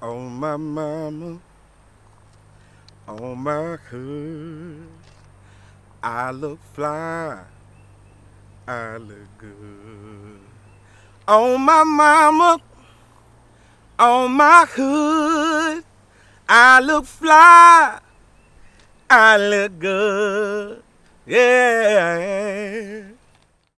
Oh my mama, on my hood. I look fly, I look good. Oh my mama, on my hood. I look fly, I look good. Yeah.